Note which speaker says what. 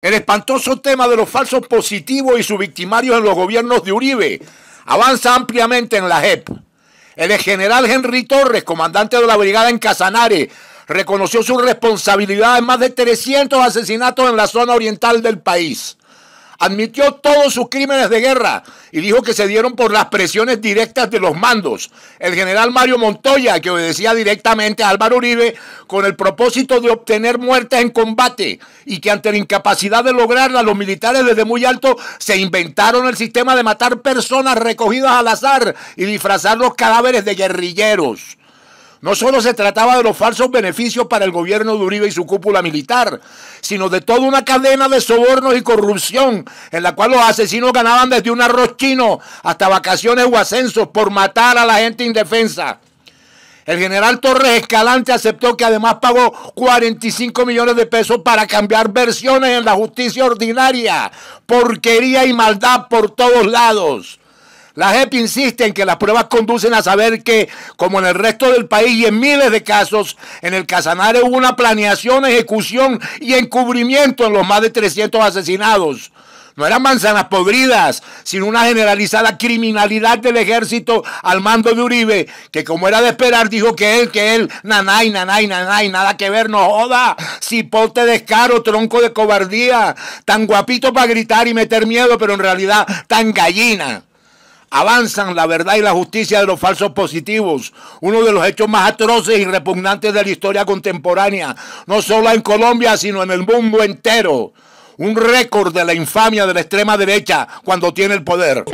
Speaker 1: El espantoso tema de los falsos positivos y sus victimarios en los gobiernos de Uribe avanza ampliamente en la JEP. El general Henry Torres, comandante de la brigada en Casanare, reconoció su responsabilidad en más de 300 asesinatos en la zona oriental del país admitió todos sus crímenes de guerra y dijo que se dieron por las presiones directas de los mandos. El general Mario Montoya, que obedecía directamente a Álvaro Uribe con el propósito de obtener muertes en combate y que ante la incapacidad de lograrla, los militares desde muy alto se inventaron el sistema de matar personas recogidas al azar y disfrazar los cadáveres de guerrilleros. No solo se trataba de los falsos beneficios para el gobierno de Uribe y su cúpula militar, sino de toda una cadena de sobornos y corrupción en la cual los asesinos ganaban desde un arroz chino hasta vacaciones o ascensos por matar a la gente indefensa. El general Torres Escalante aceptó que además pagó 45 millones de pesos para cambiar versiones en la justicia ordinaria. Porquería y maldad por todos lados. La JEP insiste en que las pruebas conducen a saber que, como en el resto del país y en miles de casos, en el Casanare hubo una planeación, ejecución y encubrimiento en los más de 300 asesinados. No eran manzanas podridas, sino una generalizada criminalidad del ejército al mando de Uribe, que como era de esperar, dijo que él, que él, nanay, nanay, nanay, nada que ver, no joda, cipote descaro, tronco de cobardía, tan guapito para gritar y meter miedo, pero en realidad tan gallina avanzan la verdad y la justicia de los falsos positivos, uno de los hechos más atroces y repugnantes de la historia contemporánea, no solo en Colombia, sino en el mundo entero. Un récord de la infamia de la extrema derecha cuando tiene el poder.